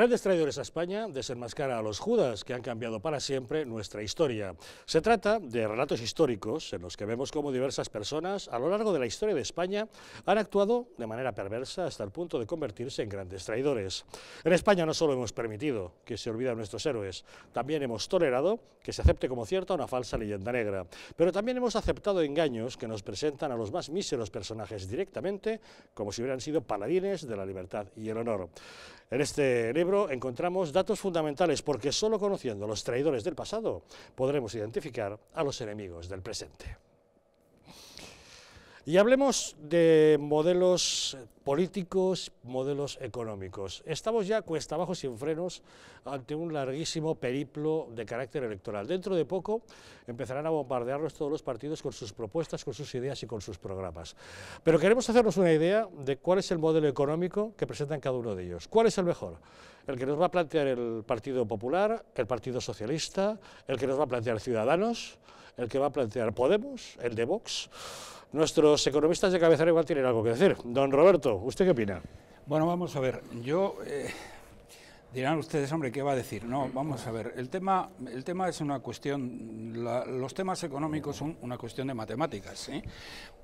Grandes traidores a España desenmascara a los Judas que han cambiado para siempre nuestra historia. Se trata de relatos históricos en los que vemos cómo diversas personas a lo largo de la historia de España han actuado de manera perversa hasta el punto de convertirse en grandes traidores. En España no solo hemos permitido que se olviden nuestros héroes, también hemos tolerado que se acepte como cierta una falsa leyenda negra, pero también hemos aceptado engaños que nos presentan a los más míseros personajes directamente como si hubieran sido paladines de la libertad y el honor. En este libro encontramos datos fundamentales porque solo conociendo a los traidores del pasado podremos identificar a los enemigos del presente. Y hablemos de modelos políticos, modelos económicos. Estamos ya cuesta abajo sin frenos ante un larguísimo periplo de carácter electoral. Dentro de poco empezarán a bombardearnos todos los partidos con sus propuestas, con sus ideas y con sus programas. Pero queremos hacernos una idea de cuál es el modelo económico que presentan cada uno de ellos. ¿Cuál es el mejor? El que nos va a plantear el Partido Popular, el Partido Socialista, el que nos va a plantear Ciudadanos, el que va a plantear Podemos, el de Vox. Nuestros economistas de cabecera igual tienen algo que decir. Don Roberto, ¿Usted qué opina? Bueno, vamos a ver. Yo. Eh, dirán ustedes, hombre, ¿qué va a decir? No, vamos a ver. El tema, el tema es una cuestión. los temas económicos son una cuestión de matemáticas, ¿eh?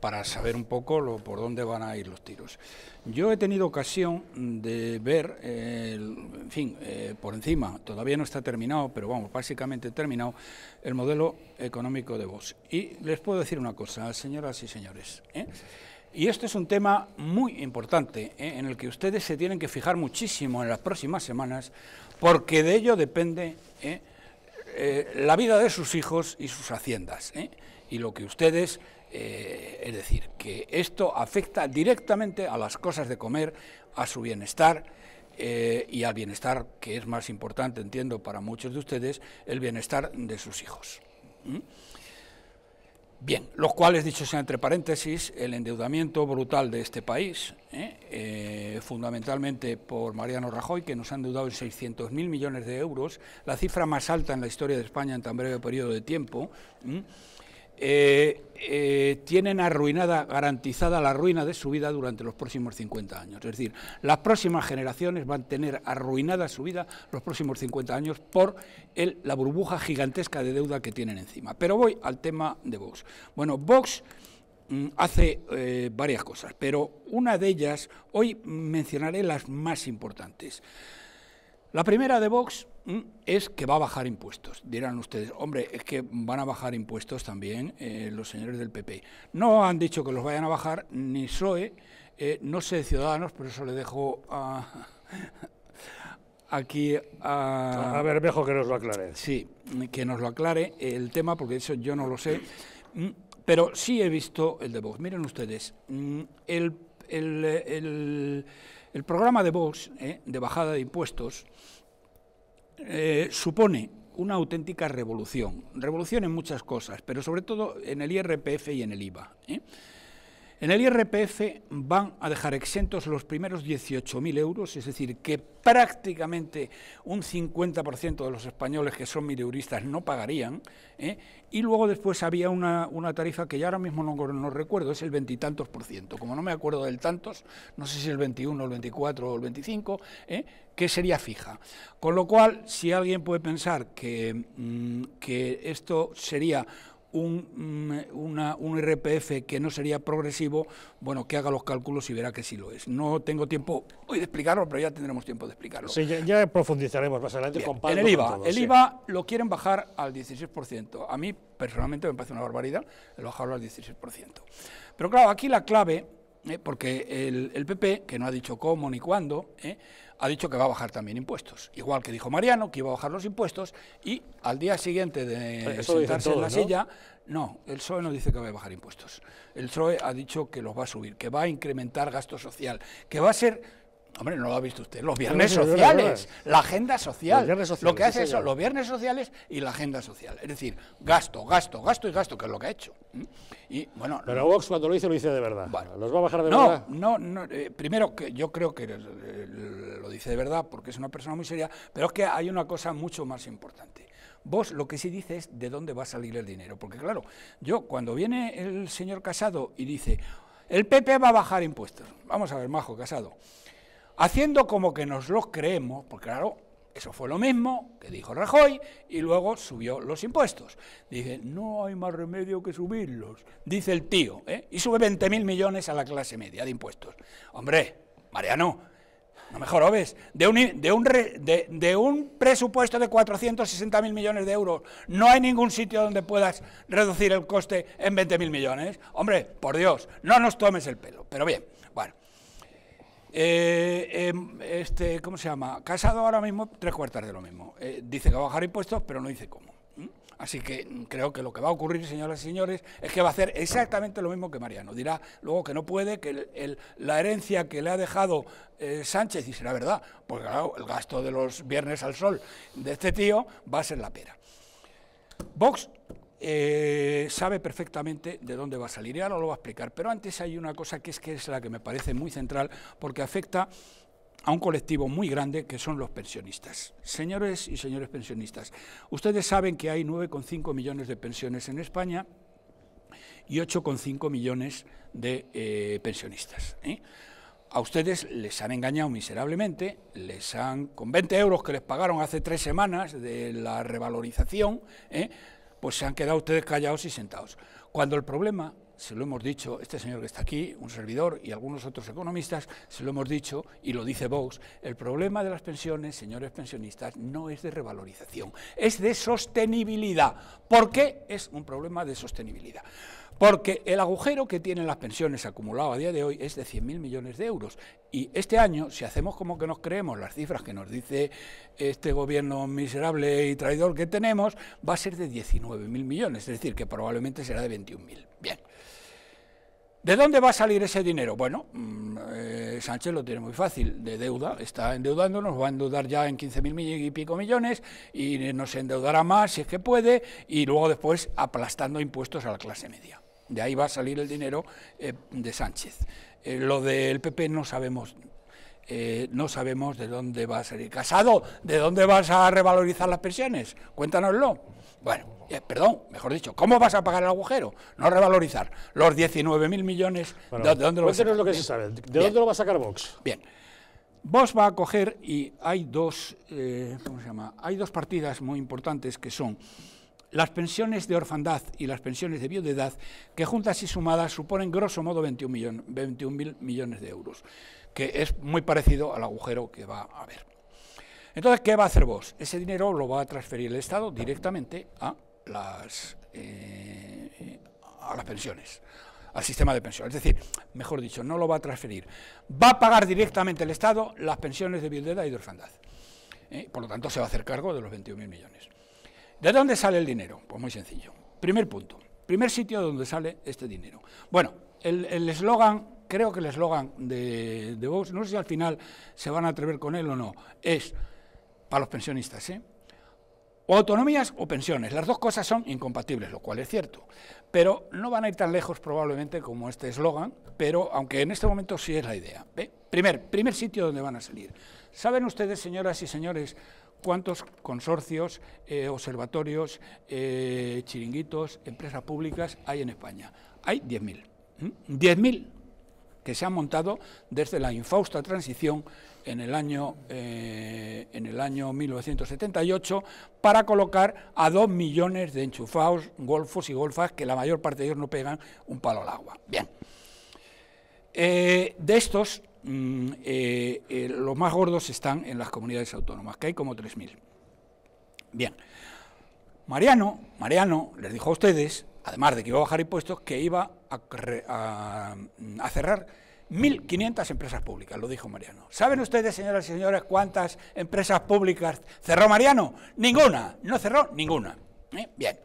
para saber un poco por dónde van a ir los tiros. Yo he tenido ocasión de ver, eh, el, en fin, por encima, todavía no está terminado, pero vamos, básicamente terminado, el modelo económico de Vox. Y les puedo decir una cosa, señoras y señores. Y este es un tema muy importante eh, en el que ustedes se tienen que fijar muchísimo en las próximas semanas porque de ello depende eh, eh, la vida de sus hijos y sus haciendas. Y lo que ustedes es decir, que esto afecta directamente a las cosas de comer, a su bienestar y al bienestar que es más importante, entiendo, para muchos de ustedes, el bienestar de sus hijos. Bien, los cuales, dicho sea entre paréntesis, el endeudamiento brutal de este país, ¿eh? Eh, fundamentalmente por Mariano Rajoy, que nos ha endeudado en 600.000 millones de euros, la cifra más alta en la historia de España en tan breve periodo de tiempo, eh, eh, tienen arruinada, garantizada la ruina de su vida durante los próximos 50 años. Es decir, las próximas generaciones van a tener arruinada su vida los próximos 50 años por la burbuja gigantesca de deuda que tienen encima. Pero voy al tema de Vox. Bueno, Vox mm, hace eh, varias cosas, pero una de ellas, hoy mencionaré las más importantes. La primera de Vox Mm, es que va a bajar impuestos. Dirán ustedes, hombre, es que van a bajar impuestos también eh, los señores del PP. No han dicho que los vayan a bajar ni PSOE, eh, no sé Ciudadanos, por eso le dejo aquí a... A mejor que nos lo aclare. Sí, que nos lo aclare el tema, porque eso yo no lo sé. Mm, pero sí he visto el de Vox. Miren ustedes, mm, el, programa de Vox, eh, de bajada de impuestos, eh, supone una auténtica revolución. Revolución en muchas cosas, pero sobre todo en el IRPF y en el IVA. ¿eh? En el IRPF van a dejar exentos los primeros 18.000 euros, es decir, que prácticamente un 50% de los españoles que son mileuristas no pagarían. ¿eh? Y luego después había una, tarifa que ya ahora mismo no, recuerdo, es el veintitantos por ciento. Como no me acuerdo del tantos, no sé si el 21, el 24 o el 25, ¿eh? que sería fija. Con lo cual, si alguien puede pensar que mm, esto sería un, mm, RPF que no sería progresivo, bueno, que haga los cálculos y verá que sí lo es. No tengo tiempo hoy de explicarlo, pero ya tendremos tiempo de explicarlo. Sí, ya, profundizaremos más adelante con Pablo. el IVA, lo quieren bajar al 16%. A mí, personalmente, me parece una barbaridad el bajarlo al 16%. Pero claro, aquí la clave, eh, porque el, PP, que no ha dicho cómo ni cuándo, eh, ha dicho que va a bajar también impuestos. Igual que dijo Mariano, que iba a bajar los impuestos, y al día siguiente de sentarse en la silla, no, el PSOE no dice que va a bajar impuestos. El PSOE ha dicho que los va a subir, que va a incrementar gasto social, que va a ser Hombre, no lo ha visto usted. Los viernes sociales, la agenda social. lo que hace eso los viernes sociales y la agenda social. Es decir, gasto, gasto, gasto y gasto, que es lo que ha hecho. Y, bueno, Pero Vox cuando lo dice, lo dice de verdad. Bueno, ¿Los va a bajar de verdad? No, no. Eh, primero, que yo creo que eh, lo dice de verdad porque es una persona muy seria, pero es que hay una cosa mucho más importante. Vos lo que sí dices es de dónde va a salir el dinero. Porque claro, yo cuando viene el señor Casado y dice, el PP va a bajar impuestos. Vamos a ver, Majo, Casado haciendo como que nos los creemos, porque claro, eso fue lo mismo que dijo Rajoy y luego subió los impuestos. Dice, no hay más remedio que subirlos, dice el tío, ¿eh? y sube 20.000 millones a la clase media de impuestos. Hombre, Mariano, no me mejor de un, de un, de, de un presupuesto de 460.000 millones de euros no hay ningún sitio donde puedas reducir el coste en 20.000 millones. Hombre, por Dios, no nos tomes el pelo. Pero bien, bueno. Eh, em, este, ¿Cómo se llama? Casado ahora mismo tres cuartas de lo mismo. Eh, dice que va a bajar impuestos, pero no dice cómo. Así que creo que lo que va a ocurrir, señoras y señores, es que va a hacer exactamente lo mismo que Mariano. Dirá luego que no puede, que la herencia que le ha dejado eh, Sánchez, y será verdad, porque claro, el gasto de los viernes al sol de este tío va a ser la pera. Vox eh, sabe perfectamente de dónde va a salir. Y ahora lo va a explicar. Pero antes hay una cosa que es que es la que me parece muy central porque afecta a un colectivo muy grande que son los pensionistas. Señores y señores pensionistas, ustedes saben que hay 9,5 millones de pensiones en España y 8,5 millones de eh, pensionistas. ¿eh? A ustedes les han engañado miserablemente, les han, con 20 euros que les pagaron hace tres semanas de la revalorización, pues se han quedado ustedes callados y sentados. Cuando el problema, se lo hemos dicho, este señor que está aquí, un servidor y algunos otros economistas, se lo hemos dicho y lo dice Vox, el problema de las pensiones, señores pensionistas, no es de revalorización, es de sostenibilidad, porque es un problema de sostenibilidad. Porque el agujero que tienen las pensiones acumulado a día de hoy es de 100.000 millones de euros. Y este año, si hacemos como que nos creemos las cifras que nos dice este gobierno miserable y traidor que tenemos, va a ser de 19.000 millones, es decir, que probablemente será de 21.000. Bien. ¿De dónde va a salir ese dinero? Bueno, mm, eh, Sánchez lo tiene muy fácil, de deuda, está endeudándonos, va a endeudar ya en 15.000 y pico millones y nos endeudará más si es que puede y luego después aplastando impuestos a la clase media. De ahí va a salir el dinero eh, de Sánchez. Eh, lo del PP no sabemos. Eh, no sabemos de dónde va a salir. Casado, ¿de dónde vas a revalorizar las pensiones? Cuéntanoslo. Bueno, perdón, mejor dicho, ¿cómo vas a pagar el agujero? No revalorizar. Los 19.000 millones, ¿de dónde lo lo que se sabe. ¿De dónde lo va a sacar Vox? Bien. Vox va a coger y hay dos, ¿cómo se llama? Hay dos partidas muy importantes que son las pensiones de orfandad y las pensiones de viudedad, que juntas y sumadas suponen grosso modo 21.000 21 millones de euros, que es muy parecido al agujero que va a haber. Entonces, ¿qué va a hacer vos? Ese dinero lo va a transferir el Estado directamente a las, eh, a las pensiones, al sistema de pensiones. Es decir, mejor dicho, no lo va a transferir. Va a pagar directamente el Estado las pensiones de viudedad y de orfandad. ¿eh? por lo tanto, se va a hacer cargo de los 21.000 millones. ¿De dónde sale el dinero? Pues muy sencillo. Primer punto. Primer sitio donde sale este dinero. Bueno, el eslogan, creo que el eslogan de, Vox, no sé si al final se van a atrever con él o no, es para los pensionistas, ¿eh? O autonomías o pensiones. Las dos cosas son incompatibles, lo cual es cierto. Pero no van a ir tan lejos probablemente como este eslogan, pero aunque en este momento sí es la idea. Primer, primer sitio donde van a salir. ¿Saben ustedes, señoras y señores, cuántos consorcios, eh, observatorios, eh, chiringuitos, empresas públicas hay en España. Hay 10.000. 10.000 que se han montado desde la infausta transición en el año, eh, en el año 1978 para colocar a dos millones de enchufados, golfos y golfas, que la mayor parte de ellos no pegan un palo al agua. Bien. de estos, Mm, eh, eh, los más gordos están en las comunidades autónomas, que hay como 3.000. Bien, Mariano, Mariano les dijo a ustedes, además de que iba a bajar impuestos, que iba a, mm, cerrar 1.500 empresas públicas, lo dijo Mariano. ¿Saben ustedes, señoras y señores, cuántas empresas públicas cerró Mariano? Ninguna, no cerró ninguna. Eh, bien.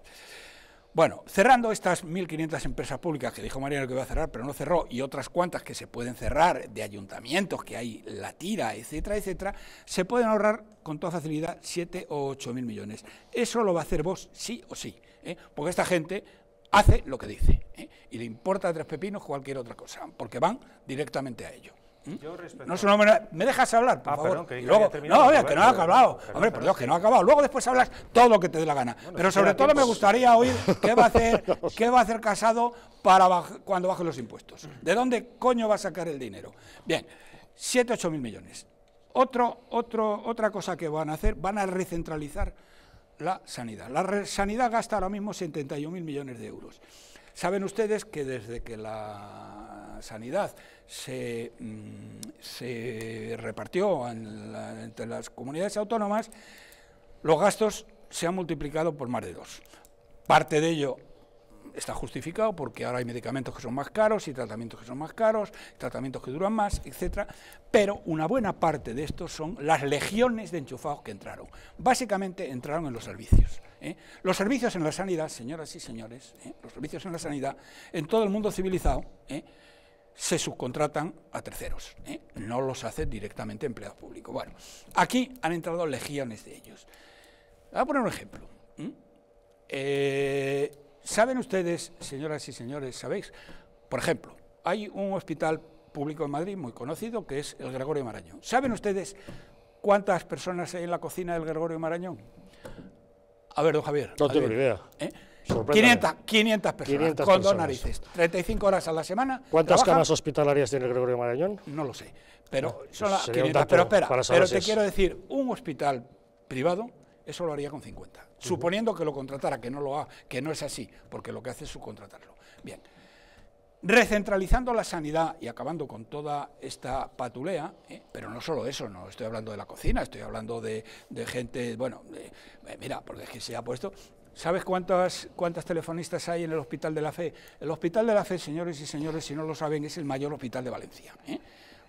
Bueno, cerrando estas 1.500 empresas públicas que dijo Mariano que iba a cerrar, pero no cerró, y otras cuantas que se pueden cerrar, de ayuntamientos, que hay la tira, etcétera, etcétera, se pueden ahorrar con toda facilidad 7 o mil millones. Eso lo va a hacer vos sí o sí, ¿Eh? porque esta gente hace lo que dice ¿eh? y le importa tres pepinos cualquier otra cosa, porque van directamente a ello. ¿Mm? No ¿Me dejas hablar, por ah, favor? no, que no ha acabado. Eh, Hombre, perdón, que no ha acabado. Luego después hablas todo lo que te dé la gana. Pero sobre todo me gustaría oír qué va a hacer, qué va a hacer Casado para cuando bajen los impuestos. ¿De dónde coño va a sacar el dinero? Bien, 7, 8 mil millones. Otro, otro, otra cosa que van a hacer, van a recentralizar la sanidad. La sanidad gasta ahora mismo 71 mil millones de euros. Saben ustedes que desde que la sanidad se, mm, repartió entre las comunidades autónomas, los gastos se han multiplicado por más de dos. Parte de ello está justificado porque ahora hay medicamentos que son más caros y tratamientos que son más caros, tratamientos que duran más, etcétera, pero una buena parte de estos son las legiones de enchufados que entraron. Básicamente entraron en los servicios. ¿eh? Los servicios en la sanidad, señoras y señores, ¿eh? los servicios en la sanidad, en todo el mundo civilizado, ¿eh? se subcontratan a terceros, no los hace directamente empleado público. Bueno, aquí han entrado legiones de ellos. Voy a poner un ejemplo. ¿Saben ustedes, señoras y señores, sabéis? Por ejemplo, hay un hospital público en Madrid muy conocido que es el Gregorio Marañón. ¿Saben ustedes cuántas personas hay en la cocina del Gregorio Marañón? A ver, don Javier. No tengo idea. 500, ¿eh? personas 500 con dos narices. 35 horas a la semana. ¿Cuántas camas hospitalarias tiene Gregorio Marañón? No lo sé. Pero son 500. Pero espera, pero te quiero decir, un hospital privado, eso lo haría con 50. Suponiendo que lo contratara, que no lo ha, que no es así, porque lo que hace es subcontratarlo. Bien recentralizando la sanidad y acabando con toda esta patulea, ¿eh? pero no solo eso, no estoy hablando de la cocina, estoy hablando de, gente, bueno, eh, mira, porque es que se ha puesto... ¿Sabes cuántas, cuántas telefonistas hay en el Hospital de la Fe? El Hospital de la Fe, señores y señores, si no lo saben, es el mayor hospital de Valencia. ¿eh?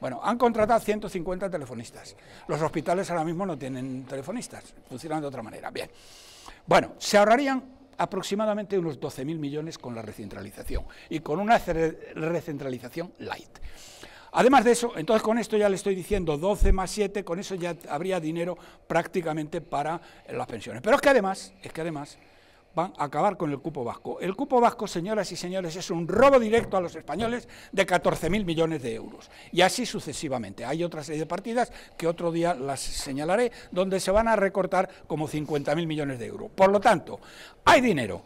Bueno, han contratado 150 telefonistas. Los hospitales ahora mismo no tienen telefonistas, funcionan de otra manera. Bien. Bueno, se ahorrarían aproximadamente unos 12.000 millones con la recentralización y con una recentralización light. Además de eso, entonces con esto ya le estoy diciendo 12 más 7, con eso ya habría dinero prácticamente para las pensiones. Pero es que además, es que además van a acabar con el cupo vasco. El cupo vasco, señoras y señores, es un robo directo a los españoles de 14.000 millones de euros. Y así sucesivamente. Hay otras serie de partidas que otro día las señalaré, donde se van a recortar como 50.000 millones de euros. Por lo tanto, hay dinero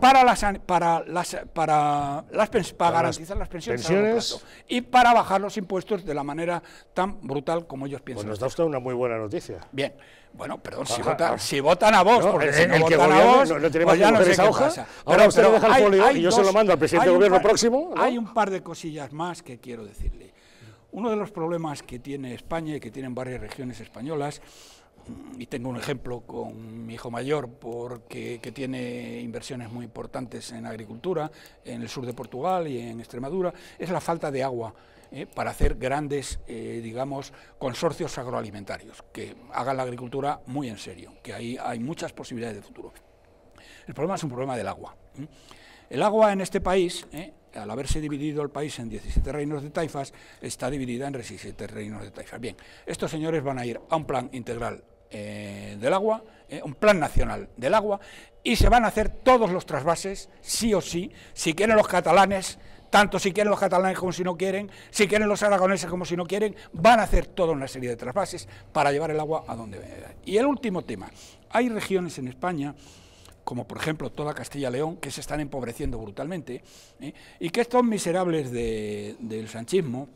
para, las, para, las, para, las, para garantizar las pensiones, y para bajar los impuestos de la manera tan brutal como ellos pues piensan. Pues nos da usted una muy buena noticia. Bien. Bueno, perdón, si, vota, si, votan a vos, porque el, si no a vos, no, tenemos pues ya no sé esa hoja. Ahora usted deja el folio y yo se lo mando al presidente del gobierno próximo. Hay un par de cosillas más que quiero decirle. Uno de los problemas que tiene España y que tienen varias regiones españolas y tengo un ejemplo con mi hijo mayor, porque que tiene inversiones muy importantes en agricultura, en el sur de Portugal y en Extremadura, es la falta de agua ¿eh? para hacer grandes, eh, digamos, consorcios agroalimentarios, que hagan la agricultura muy en serio, que ahí hay muchas posibilidades de futuro. El problema es un problema del agua. ¿eh? El agua en este país, al haberse dividido el país en 17 reinos de taifas, está dividida en 17 reinos de taifas. Bien, estos señores van a ir a un plan integral eh, del agua, eh, un plan nacional del agua, y se van a hacer todos los trasvases, sí o sí, si quieren los catalanes, tanto si quieren los catalanes como si no quieren, si quieren los aragoneses como si no quieren, van a hacer toda una serie de trasvases para llevar el agua a donde venga. Y el último tema, hay regiones en España como por ejemplo toda Castilla-León, que se están empobreciendo brutalmente, ¿eh? y que estos miserables del sanchismo,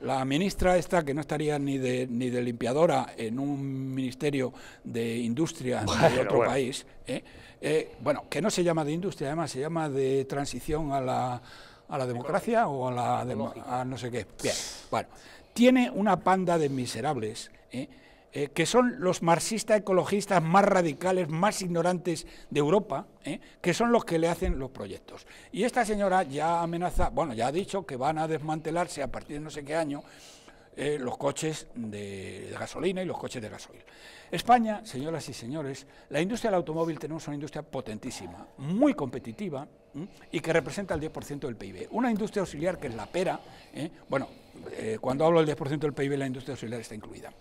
la ministra esta, que no estaría ni de, ni de limpiadora en un ministerio de industria de otro país, ¿eh? Eh, bueno, que no se llama de industria, además se llama de transición a la, a la democracia o a la no sé qué. Bien, bueno, tiene una panda de miserables ¿eh? Eh, que son los marxistas ecologistas más radicales, más ignorantes de Europa, eh, que son los que le hacen los proyectos. Y esta señora ya amenaza, bueno, ya ha dicho que van a desmantelarse a partir de no sé qué año eh, los coches de, gasolina y los coches de gasoil. España, señoras y señores, la industria del automóvil tenemos una industria potentísima, muy competitiva y que representa el 10% del PIB. Una industria auxiliar que es la pera, bueno, cuando hablo del 10% del PIB la industria auxiliar está incluida.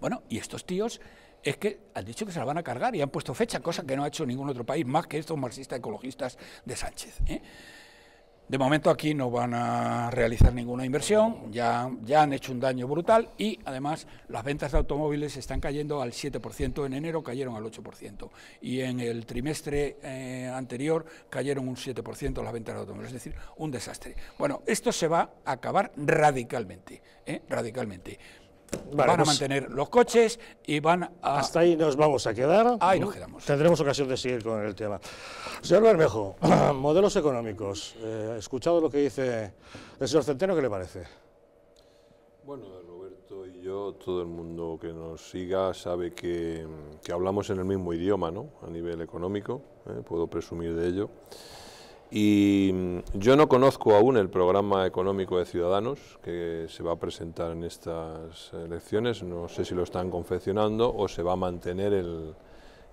Bueno, y estos tíos es que han dicho que se la van a cargar y han puesto fecha, cosa que no ha hecho ningún otro país más que estos marxistas ecologistas de Sánchez. ¿eh? De momento aquí no van a realizar ninguna inversión, ya, ya han hecho un daño brutal y además las ventas de automóviles están cayendo al 7%, en enero cayeron al 8% y en el trimestre eh, anterior cayeron un 7% las ventas de automóviles, es decir, un desastre. Bueno, esto se va a acabar radicalmente, ¿eh? radicalmente van a pues mantener los coches y van a... Hasta ahí nos vamos a quedar. Ahí nos quedamos. Tendremos ocasión de seguir con el tema. Señor Bermejo, modelos económicos. Eh, he escuchado lo que dice el señor Centeno, ¿qué le parece? Bueno, Roberto y yo, todo el mundo que nos siga sabe que, hablamos en el mismo idioma, ¿no? A nivel económico, ¿eh? puedo presumir de ello. Y mm, yo no conozco aún el programa económico de Ciudadanos que se va a presentar en estas elecciones. No sé si lo están confeccionando o se va a mantener el,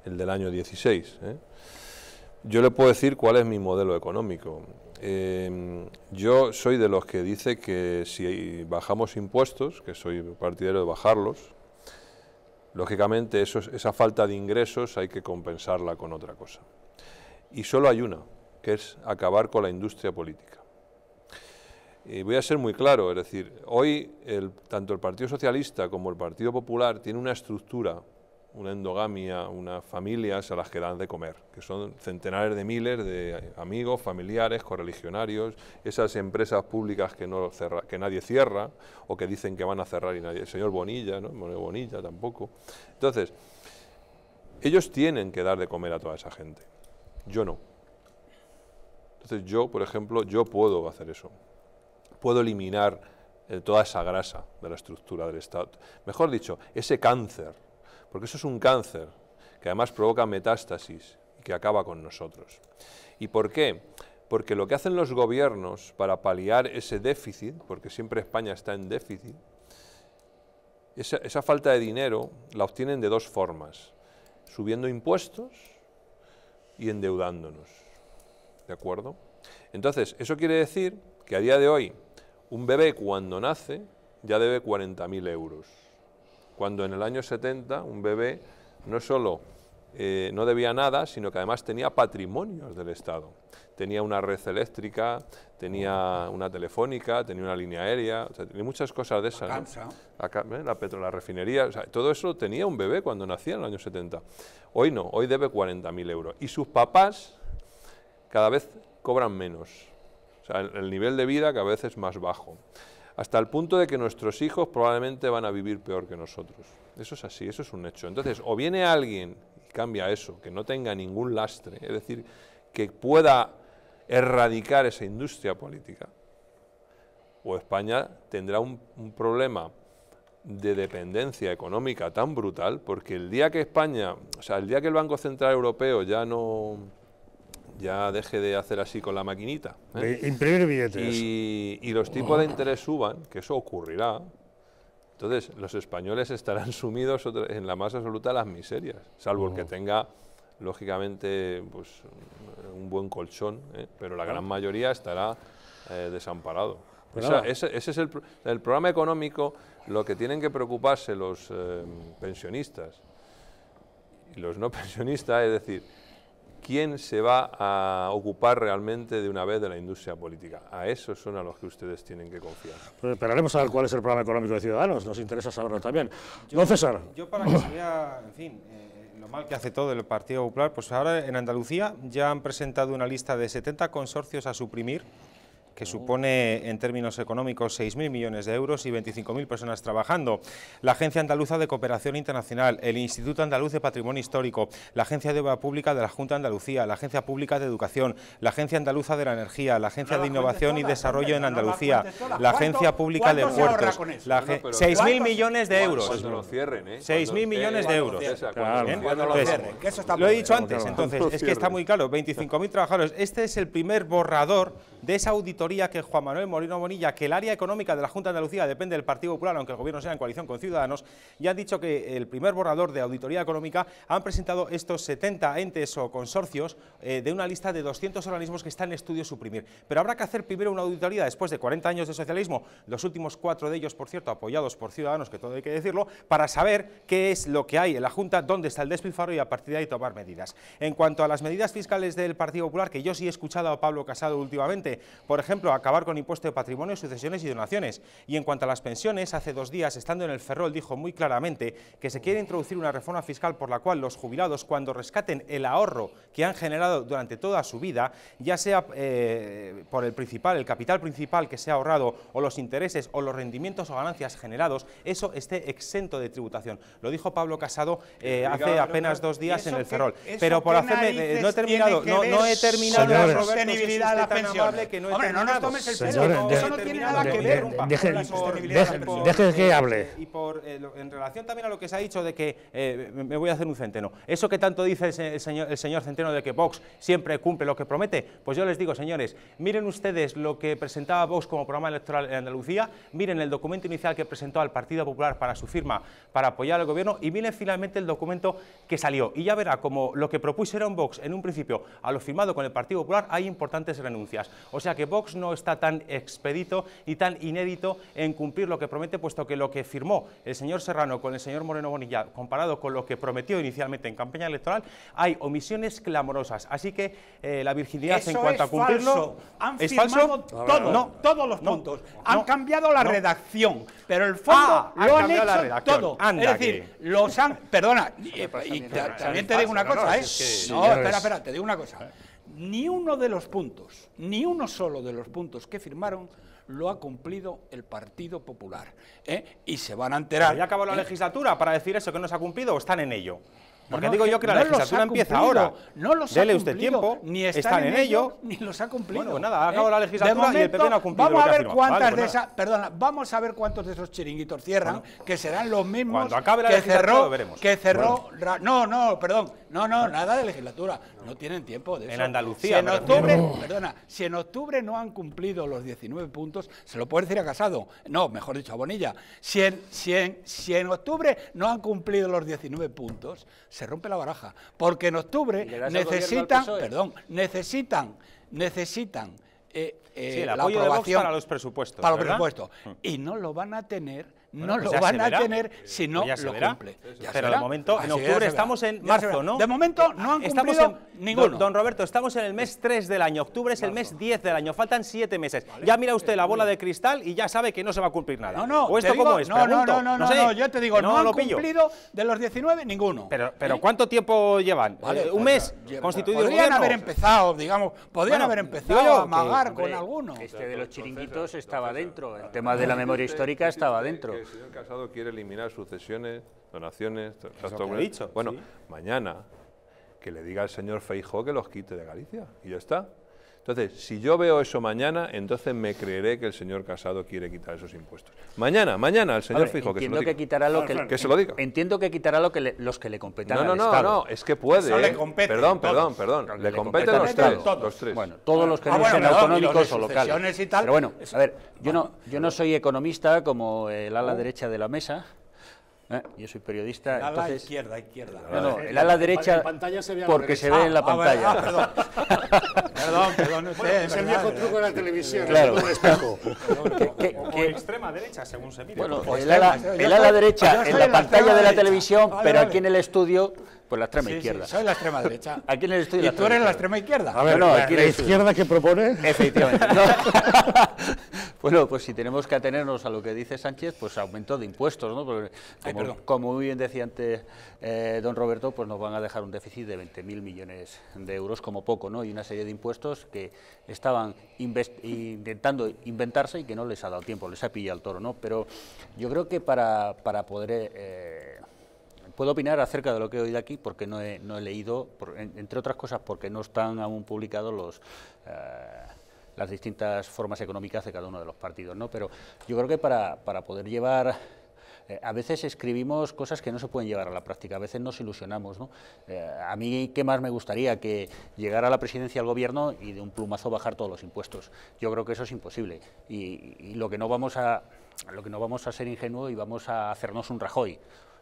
del año 16. ¿eh? Yo le puedo decir cuál es mi modelo económico. Em, yo soy de los que dice que si bajamos impuestos, que soy partidario de bajarlos, lógicamente eso, esa falta de ingresos hay que compensarla con otra cosa. Y solo hay una, que es acabar con la industria política. Y voy a ser muy claro, es decir, hoy el, tanto el Partido Socialista como el Partido Popular tienen una estructura, una endogamia, unas familias a las que dan de comer, que son centenares de miles de amigos, familiares, correligionarios, esas empresas públicas que, no que nadie cierra o que dicen que van a cerrar y nadie, el señor Bonilla, ¿no? Bonilla tampoco. Entonces, ellos tienen que dar de comer a toda esa gente, yo no. Entonces yo, por ejemplo, yo puedo hacer eso. Puedo eliminar eh, toda esa grasa de la estructura del Estado. Mejor dicho, ese cáncer, porque eso es un cáncer que además provoca metástasis y que acaba con nosotros. ¿Y por qué? Porque lo que hacen los gobiernos para paliar ese déficit, porque siempre España está en déficit, esa falta de dinero la obtienen de dos formas, subiendo impuestos y endeudándonos. ¿De acuerdo? Entonces, eso quiere decir que a día de hoy, un bebé cuando nace ya debe 40.000 euros. Cuando en el año 70 un bebé no solo eh, no debía nada, sino que además tenía patrimonios del Estado. Tenía una red eléctrica, tenía una telefónica, tenía una línea aérea, tenía muchas cosas de esas. La, ¿eh? la, refinería, todo eso tenía un bebé cuando nacía en el año 70. Hoy no, hoy debe 40.000 euros. Y sus papás cada vez cobran menos. O sea, el, nivel de vida cada vez es más bajo. Hasta el punto de que nuestros hijos probablemente van a vivir peor que nosotros. Eso es así, eso es un hecho. Entonces, o viene alguien y cambia eso, que no tenga ningún lastre, es decir, que pueda erradicar esa industria política, o España tendrá un problema de dependencia económica tan brutal, porque el día que España, o sea, el día que el Banco Central Europeo ya no ya deje de hacer así con la maquinita. ¿eh? billetes. Y, los tipos de interés suban, que eso ocurrirá. Entonces, los españoles estarán sumidos en la más absoluta de las miserias, salvo el que tenga, lógicamente, pues, un buen colchón, ¿eh? pero la gran mayoría estará eh, desamparado. Pues ese, es el, el, programa económico, lo que tienen que preocuparse los pensionistas y los no pensionistas, es decir, quién se va a ocupar realmente de una vez de la industria política. A eso son a los que ustedes tienen que confiar. Pues esperaremos a ver cuál es el programa económico de Ciudadanos, nos interesa saberlo también. Yo, César. Yo para que se vea, en fin, eh, lo mal que hace todo el Partido Popular, pues ahora en Andalucía ya han presentado una lista de 70 consorcios a suprimir que supone en términos económicos 6.000 millones de euros y 25.000 personas trabajando. La Agencia Andaluza de Cooperación Internacional, el Instituto Andaluz de Patrimonio Histórico, la Agencia de Obra Pública de la Junta de Andalucía, la Agencia Pública de Educación, la Agencia Andaluza de la Energía, la Agencia de Innovación y Desarrollo en Andalucía, la Agencia Pública de Puertos, 6.000 millones de euros. Eh? mil 6.000 millones de euros. Lo he dicho antes, entonces, es que está muy claro, 25.000 trabajadores. Este es el primer borrador de esa auditoría que Juan Manuel Moreno Bonilla, que el área económica de la Junta de Andalucía depende del Partido Popular, aunque el Gobierno sea en coalición con Ciudadanos, y han dicho que el primer borrador de auditoría económica han presentado estos 70 entes o consorcios eh, de una lista de 200 organismos que está en estudio suprimir. Pero habrá que hacer primero una auditoría después de 40 años de socialismo, los últimos cuatro de ellos, por cierto, apoyados por Ciudadanos, que todo hay que decirlo, para saber qué es lo que hay en la Junta, dónde está el despilfarro y a partir de ahí tomar medidas. En cuanto a las medidas fiscales del Partido Popular, que yo sí he escuchado a Pablo Casado últimamente, por ejemplo, acabar con impuesto de patrimonio, sucesiones y donaciones. Y en cuanto a las pensiones, hace dos días, estando en el Ferrol, dijo muy claramente que se quiere introducir una reforma fiscal por la cual los jubilados, cuando rescaten el ahorro que han generado durante toda su vida, ya sea eh, por el principal, el capital principal que se ha ahorrado, o los intereses, o los rendimientos o ganancias generados, eso esté exento de tributación. Lo dijo Pablo Casado eh, hace apenas dos días en el Ferrol. Pero por hacerme... no he terminado, no, he terminado... sostenibilidad de la Que no no no, tomes no, eso no tiene nada que ver deje, deje, que hable. Y eh, en relación también a lo que se ha dicho de que eh, me voy a hacer un centeno. Eso que tanto dice el, señor, el señor Centeno de que Vox siempre cumple lo que promete, pues yo les digo, señores, miren ustedes lo que presentaba Vox como programa electoral en Andalucía, miren el documento inicial que presentó al Partido Popular para su firma, para apoyar al gobierno, y miren finalmente el documento que salió. Y ya verá como lo que propusieron Vox en un principio a lo firmado con el Partido Popular hay importantes renuncias. O sea que Vox no está tan expedito y tan inédito en cumplir lo que promete, puesto que lo que firmó el señor Serrano con el señor Moreno Bonilla, comparado con lo que prometió inicialmente en campaña electoral, hay omisiones clamorosas. Así que eh, la virginidad en cuanto a cumplirlo... ¿Es falso? todos los puntos. han cambiado la redacción, pero el fondo ah, lo han, hecho todo. es decir, los han... Perdona, también te digo una cosa, ¿eh? No, espera, espera, te digo una cosa ni uno de los puntos, ni uno solo de los puntos que firmaron lo ha cumplido el Partido Popular. ¿eh? Y se van a enterar. ¿Ya acabado la legislatura para decir eso que no se ha cumplido o están en ello? Porque digo yo que la legislatura empieza ahora. No los Dele usted tiempo, ni están, en, ello, ni los ha cumplido. Bueno, pues nada, ha acabado ¿eh? la legislatura y el no ha cumplido. Vamos a ver cuántas de pues esas, perdona, vamos a ver cuántos de esos chiringuitos cierran, que serán los mismos que cerró, que cerró, no, no, perdón, no, no, nada de legislatura, no tienen tiempo de eso. En Andalucía, en octubre, perdona, si en octubre no han cumplido los 19 puntos, se lo puede decir a Casado, no, mejor dicho a Bonilla. Si en, si en, si en octubre no han cumplido los 19 puntos, se rompe la baraja. Porque en octubre necesitan, perdón, necesitan, necesitan eh, el eh, la apoyo aprobación para los presupuestos. Para los presupuestos. Mm. Y no lo van a tener no pues lo van a tener pues si no lo cumple. Pero de momento, en octubre, estamos en marzo, ¿no? De momento no han cumplido ninguno. Don, Roberto, estamos en el mes 3 del año, octubre es el mes 10 del año, faltan 7 meses. Ya mira usted eh, la bola de cristal y ya sabe que no se va a cumplir nada. No, no, ¿O esto cómo es? No, no, no, no, no, yo te digo, no, han lo cumplido de los 19 ninguno. Pero, pero ¿Eh? ¿cuánto tiempo llevan? Eh, ¿Un mes pues, constituido Podrían haber empezado, digamos, podrían haber empezado a amagar con alguno. Este de los chiringuitos estaba dentro, el tema de la memoria histórica estaba dentro el señor Casado quiere eliminar sucesiones, donaciones, Bueno, mañana que le diga al señor Feijó que los quite de Galicia y ya está. Entonces, si yo veo eso mañana, entonces me creeré que el señor Casado quiere quitar esos impuestos. Mañana, mañana, el señor Fijo, que se, lo diga. que, se lo diga. Entiendo que quitará lo que le, los que le competan no, no, no, No, es que puede. Le ¿eh? perdón, perdón, perdón, Le, competen, competen los, tres, todos. los Bueno, todos los que ah, no bueno, o locales. Y tal, Pero bueno, a ver, yo no, yo no soy economista como el ala oh. derecha de la mesa, ¿Eh? Yo soy periodista. El ala entonces... izquierda, izquierda. No, el ala derecha. porque se ve en la ah, ah, pantalla. Ah, perdón. perdón. es el viejo truco de la televisión, claro. o, extrema derecha, según se mire. Bueno, el, ala, el ala derecha en la pantalla de la televisión, pero aquí en el estudio pues la extrema izquierda. Sí, soy la extrema derecha. Aquí Y tú eres la extrema izquierda. A ver, no, la, izquierda que propone. Efectivamente. bueno, pues si tenemos que atenernos a lo que dice Sánchez, pues aumento de impuestos, ¿no? como, muy bien decía antes eh, don Roberto, pues nos van a dejar un déficit de 20.000 millones de euros como poco, ¿no? Y una serie de impuestos que estaban intentando inventarse y que no les ha dado tiempo, les ha pillado el toro, ¿no? Pero yo creo que para, poder... Eh, Puedo opinar acerca de lo que he oído aquí porque no he, leído, entre otras cosas porque no están aún publicados los... Eh, las distintas formas económicas de cada uno de los partidos, ¿no? Pero yo creo que para, poder llevar eh, a veces escribimos cosas que no se pueden llevar a la práctica, a veces nos ilusionamos. Eh, a mí, ¿qué más me gustaría? Que llegara a la presidencia del gobierno y de un plumazo bajar todos los impuestos. Yo creo que eso es imposible. Y, lo que no vamos a lo que no vamos a ser ingenuo y vamos a hacernos un Rajoy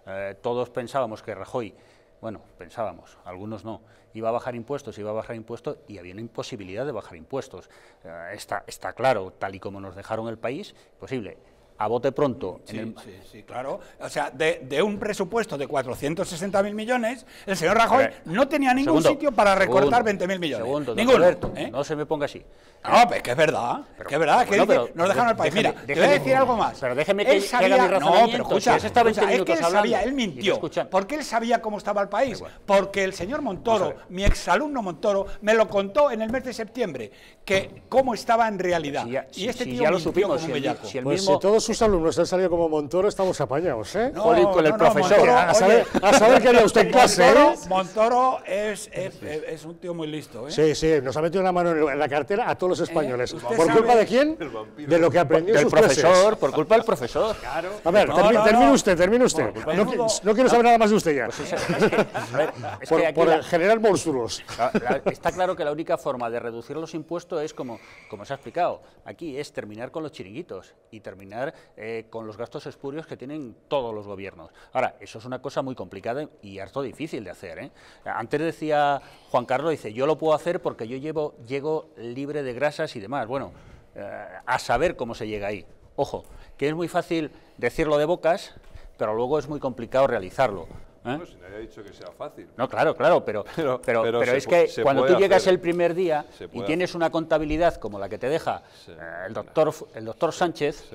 eh, todos pensábamos que Rajoy, bueno, pensábamos, algunos no, iba a bajar impuestos, iba a bajar impuestos y había una imposibilidad de bajar impuestos. Eh, está, está claro, tal y como nos dejaron el país, posible a bote pronto. Sí, sí, claro. O sea, de, de un presupuesto de 460.000 millones, el señor Rajoy no tenía ningún sitio para recortar 20.000 millones. Segundo, Ninguno. ¿eh? no se me ponga así. No, pues que es verdad, que es verdad, que nos dejaron al país. Mira, te voy a decir algo más. Pero déjeme que él sabía, mi No, pero escucha, es que él sabía, él mintió. Porque él sabía cómo estaba el país. Porque el señor Montoro, mi exalumno Montoro, me lo contó en el mes de septiembre, que cómo estaba en realidad. y este si, tío ya lo supimos, si el pues mismo sus alumnos han salido como Montoro, estamos apañados, ¿eh? con el profesor. Montoro, a, saber, qué haría usted en clase, ¿eh? Montoro, Montoro es, es, un tío muy listo, ¿eh? Sí, sí, nos ha metido una mano en la cartera a todos los eh, españoles. ¿Por culpa de quién? De lo que aprendió el profesor, por culpa del profesor. Claro. A ver, termine, usted, termine usted. Pues no, quiero saber nada más de usted ya. Pues por, generar monstruos. está claro que la única forma de reducir los impuestos es como, como se ha explicado aquí, es terminar con los chiringuitos y terminar eh, con los gastos espurios que tienen todos los gobiernos. Ahora, eso es una cosa muy complicada y harto difícil de hacer. ¿eh? Antes decía Juan Carlos, dice, yo lo puedo hacer porque yo llevo, llego libre de grasas y demás. Bueno, eh, a saber cómo se llega ahí. Ojo, que es muy fácil decirlo de bocas, pero luego es muy complicado realizarlo. ¿Eh? si nadie ha dicho que sea fácil. No, claro, claro, pero, pero, pero, es que cuando tú llegas el primer día y tienes una contabilidad como la que te deja eh, el, doctor, el doctor Sánchez,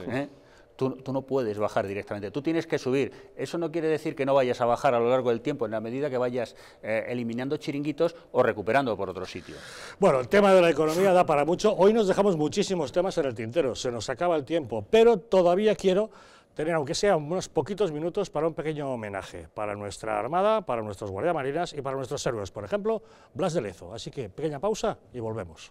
Tú, no puedes bajar directamente, tú tienes que subir. Eso no quiere decir que no vayas a bajar a lo largo del tiempo, en la medida que vayas eh, eliminando chiringuitos o recuperando por otro sitio. Bueno, el tema de la economía da para mucho. Hoy nos dejamos muchísimos temas en el tintero, se nos acaba el tiempo, pero todavía quiero tener, aunque sea unos poquitos minutos, para un pequeño homenaje para nuestra Armada, para nuestros guardiamarinas y para nuestros héroes, por ejemplo, Blas de Lezo. Así que pequeña pausa y volvemos.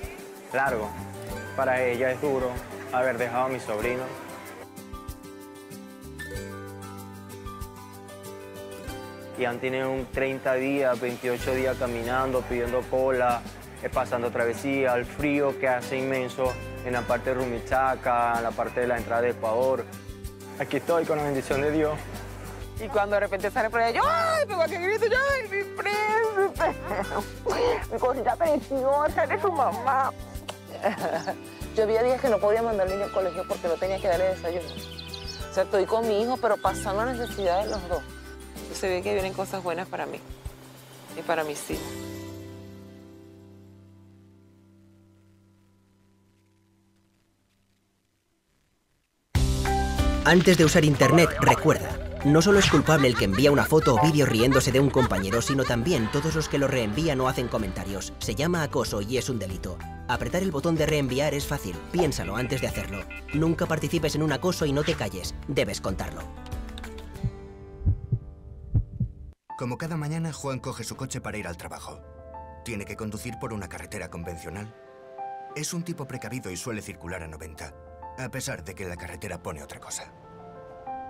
largo. Para ella es duro haber dejado a mi sobrino. Y han tenido un 30 días, 28 días caminando, pidiendo cola, eh, pasando travesía, el frío que hace inmenso en la parte de Rumichaca, en la parte de la entrada de Ecuador. Aquí estoy con la bendición de Dios. Y cuando de repente sale por ahí, yo, ¡ay, tengo que yo, mi príncipe! Mi cosita preciosa, eres su mamá. Yo había días que no podía mandar al niño al colegio porque no tenía que darle desayuno. O sea, estoy con mi hijo, pero pasando las necesidades los dos. Se ve que vienen cosas buenas para mí y para mis hijos. Antes de usar Internet, recuerda, no solo es culpable el que envía una foto o vídeo riéndose de un compañero, sino también todos los que lo reenvían o hacen comentarios. Se llama acoso y es un delito. Apretar el botón de reenviar es fácil, piénsalo antes de hacerlo. Nunca participes en un acoso y no te calles, debes contarlo. Como cada mañana, Juan coge su coche para ir al trabajo. Tiene que conducir por una carretera convencional. Es un tipo precavido y suele circular a 90, a pesar de que la carretera pone otra cosa.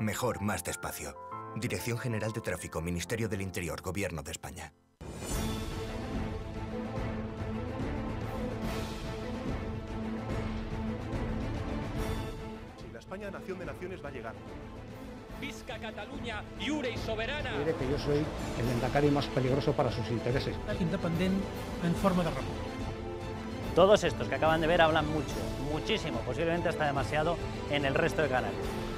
Mejor más despacio. Dirección General de Tráfico, Ministerio del Interior, Gobierno de España. Si la España nación de naciones va a llegar. Visca Cataluña, y soberana. que yo soy el endacario más peligroso para sus intereses. Independiente en forma de república. Todos estos que acaban de ver hablan mucho, muchísimo, posiblemente hasta demasiado en el resto de canales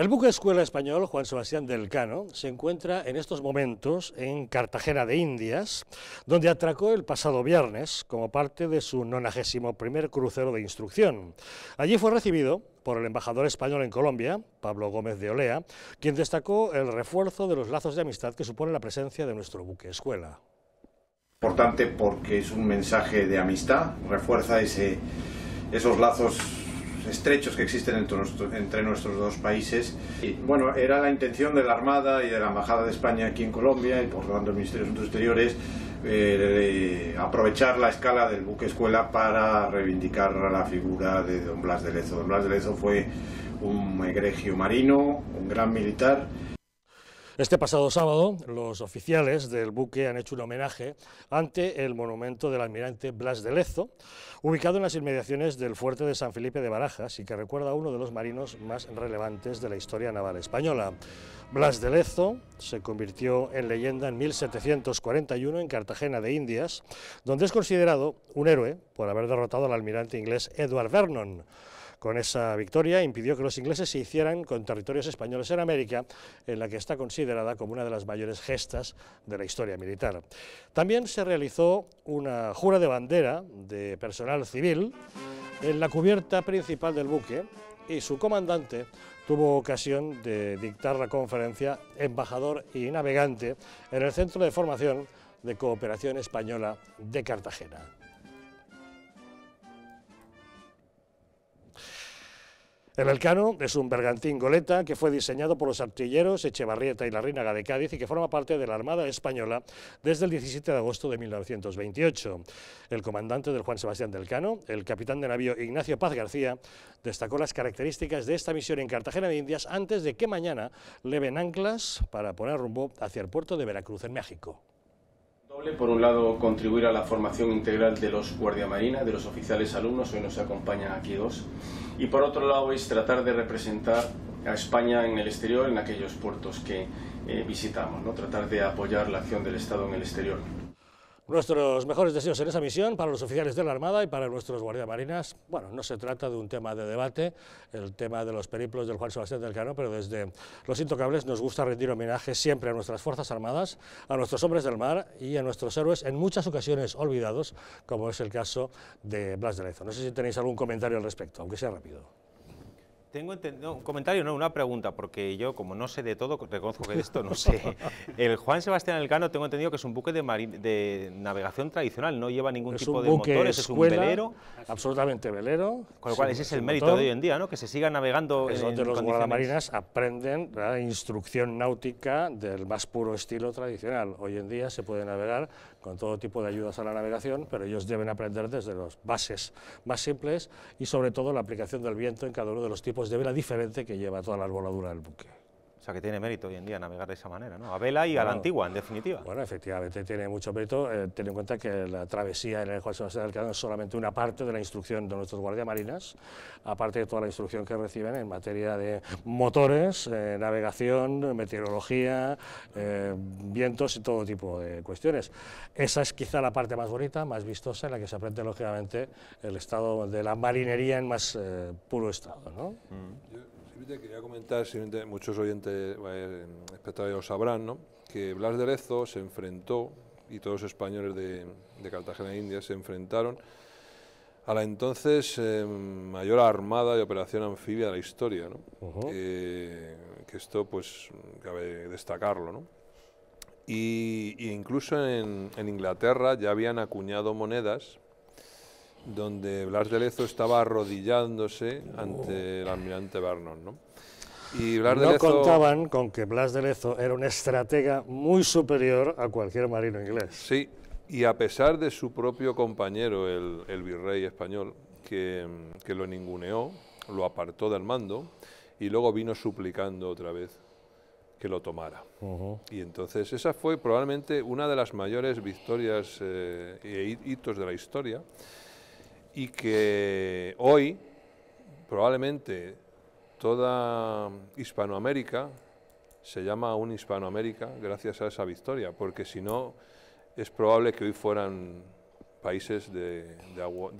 El buque escuela español Juan Sebastián del Cano se encuentra en estos momentos en Cartagena de Indias, donde atracó el pasado viernes como parte de su 91 crucero de instrucción. Allí fue recibido por el embajador español en Colombia, Pablo Gómez de Olea, quien destacó el refuerzo de los lazos de amistad que supone la presencia de nuestro buque escuela. Importante porque es un mensaje de amistad, refuerza esos lazos estrechos que existen entre, nuestros dos países. Y, bueno, era la intención de la Armada y de la Embajada de España aquí en Colombia y por lo tanto el Ministerio de Asuntos Exteriores eh, aprovechar la escala del buque escuela para reivindicar la figura de don Blas de Lezo. Don Blas de Lezo fue un egregio marino, un gran militar este pasado sábado, los oficiales del buque han hecho un homenaje ante el monumento del almirante Blas de Lezo, ubicado en las inmediaciones del fuerte de San Felipe de Barajas y que recuerda a uno de los marinos más relevantes de la historia naval española. Blas de Lezo se convirtió en leyenda en 1741 en Cartagena de Indias, donde es considerado un héroe por haber derrotado al almirante inglés Edward Vernon. Con esa victoria impidió que los ingleses se hicieran con territorios españoles en América, en la que está considerada como una de las mayores gestas de la historia militar. También se realizó una jura de bandera de personal civil en la cubierta principal del buque y su comandante tuvo ocasión de dictar la conferencia Embajador y Navegante en el Centro de Formación de Cooperación Española de Cartagena. El Elcano es un bergantín goleta que fue diseñado por los artilleros Echevarrieta y la Reina de Cádiz y que forma parte de la Armada Española desde el 17 de agosto de 1928. El comandante del Juan Sebastián del Cano, el capitán de navío Ignacio Paz García, destacó las características de esta misión en Cartagena de Indias antes de que mañana leven anclas para poner rumbo hacia el puerto de Veracruz en México. Por un lado, contribuir a la formación integral de los Guardia de los oficiales alumnos, hoy nos acompañan aquí dos. Y por otro lado, es tratar de representar a España en el exterior, en aquellos puertos que eh, visitamos, ¿no? tratar de apoyar la acción del Estado en el exterior. Nuestros mejores deseos en esa misión para los oficiales de la Armada y para nuestros marinas, Bueno, no se trata de un tema de debate, el tema de los periplos del Juan Sebastián del Cano, pero desde Los Intocables nos gusta rendir homenaje siempre a nuestras Fuerzas Armadas, a nuestros hombres del mar y a nuestros héroes en muchas ocasiones olvidados, como es el caso de Blas de Lezo. No sé si tenéis algún comentario al respecto, aunque sea rápido. Tengo un comentario, no, una pregunta, porque yo, como no sé de todo, reconozco que de esto no sé. El Juan Sebastián Elcano, tengo entendido que es un buque de, de navegación tradicional, no lleva ningún tipo de motores, es un velero. Absolutamente velero. Con lo cual, ese es el mérito de hoy en día, ¿no? Que se siga navegando es en donde los guardamarinas aprenden la instrucción náutica del más puro estilo tradicional. Hoy en día se puede navegar con todo tipo de ayudas a la navegación, pero ellos deben aprender desde los bases más simples y sobre todo la aplicación del viento en cada uno de los tipos de vela diferente que lleva toda la arboladura del buque. O sea, que tiene mérito hoy en día navegar de esa manera, ¿no? A vela y a la antigua, en definitiva. Bueno, efectivamente, tiene mucho mérito. Eh, en cuenta que la travesía en el cual se hacer es solamente una parte de la instrucción de nuestros guardiamarinas, aparte de toda la instrucción que reciben en materia de motores, eh, navegación, meteorología, eh, vientos y todo tipo de cuestiones. Esa es quizá la parte más bonita, más vistosa, en la que se aprende, lógicamente, el estado de la marinería en más eh, puro estado, ¿no? Mm quería comentar, muchos oyentes, eh, espectadores sabrán, que Blas de Lezo se enfrentó, y todos los españoles de, Cartagena e India se enfrentaron a la entonces eh, mayor armada de operación anfibia de la historia, eh, que esto pues cabe destacarlo. ¿no? incluso en, en Inglaterra ya habían acuñado monedas donde Blas de Lezo estaba arrodillándose ante el almirante Vernon. ¿no? Y no contaban con que Blas de Lezo era un estratega muy superior a cualquier marino inglés. Sí, y a pesar de su propio compañero, el, virrey español, que, que lo ninguneó, lo apartó del mando y luego vino suplicando otra vez que lo tomara. Y entonces esa fue probablemente una de las mayores victorias eh, e hitos de la historia y que hoy probablemente toda Hispanoamérica se llama un Hispanoamérica gracias a esa victoria, porque si no es probable que hoy fueran países de,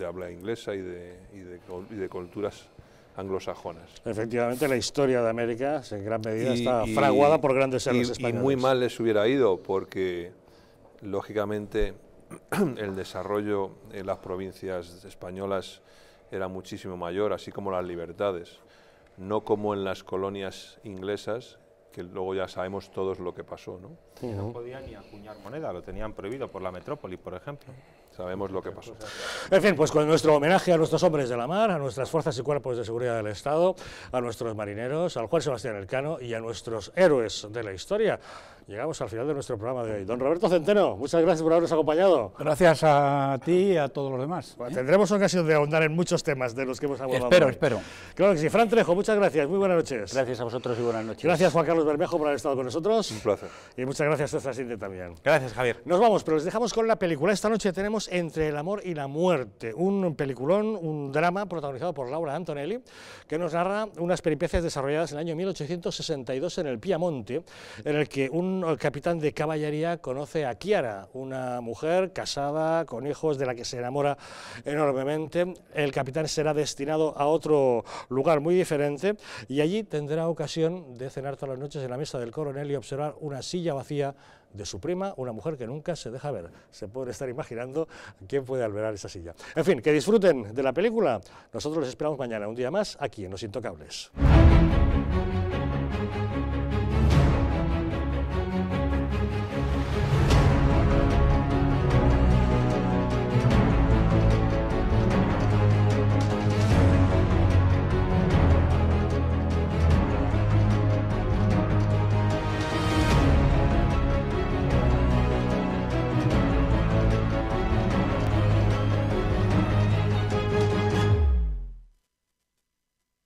habla inglesa y de, culturas anglosajonas. Efectivamente, la historia de América en gran medida está fraguada por grandes seres españoles. Y muy mal les hubiera ido, porque lógicamente el desarrollo en las provincias españolas era muchísimo mayor, así como las libertades, no como en las colonias inglesas, que luego ya sabemos todos lo que pasó. ¿no? podían ni acuñar moneda, lo tenían prohibido por la metrópoli, por ejemplo. Sabemos lo que pasó. En fin, pues con nuestro homenaje a nuestros hombres de la mar, a nuestras fuerzas y cuerpos de seguridad del Estado, a nuestros marineros, al Juan Sebastián Elcano y a nuestros héroes de la historia, Llegamos al final de nuestro programa de hoy. Don Roberto Centeno, muchas gracias por habernos acompañado. Gracias a ti y a todos los demás. ¿eh? Tendremos ocasión de ahondar en muchos temas de los que hemos hablado. Espero, espero. Claro que sí. Fran Trejo, muchas gracias. Muy buenas noches. Gracias a vosotros y buenas noches. Gracias, Juan Carlos Bermejo, por haber estado con nosotros. Un placer. Y muchas gracias a César también. Gracias, Javier. Nos vamos, pero les dejamos con la película. Esta noche tenemos Entre el amor y la muerte, un peliculón, un drama protagonizado por Laura Antonelli, que nos narra unas peripecias desarrolladas en el año 1862 en el Piamonte, en el que un el capitán de caballería conoce a Kiara, una mujer casada con hijos de la que se enamora enormemente. El capitán será destinado a otro lugar muy diferente y allí tendrá ocasión de cenar todas las noches en la mesa del coronel y observar una silla vacía de su prima, una mujer que nunca se deja ver. Se puede estar imaginando quién puede albergar esa silla. En fin, que disfruten de la película. Nosotros les esperamos mañana, un día más, aquí en Los Intocables.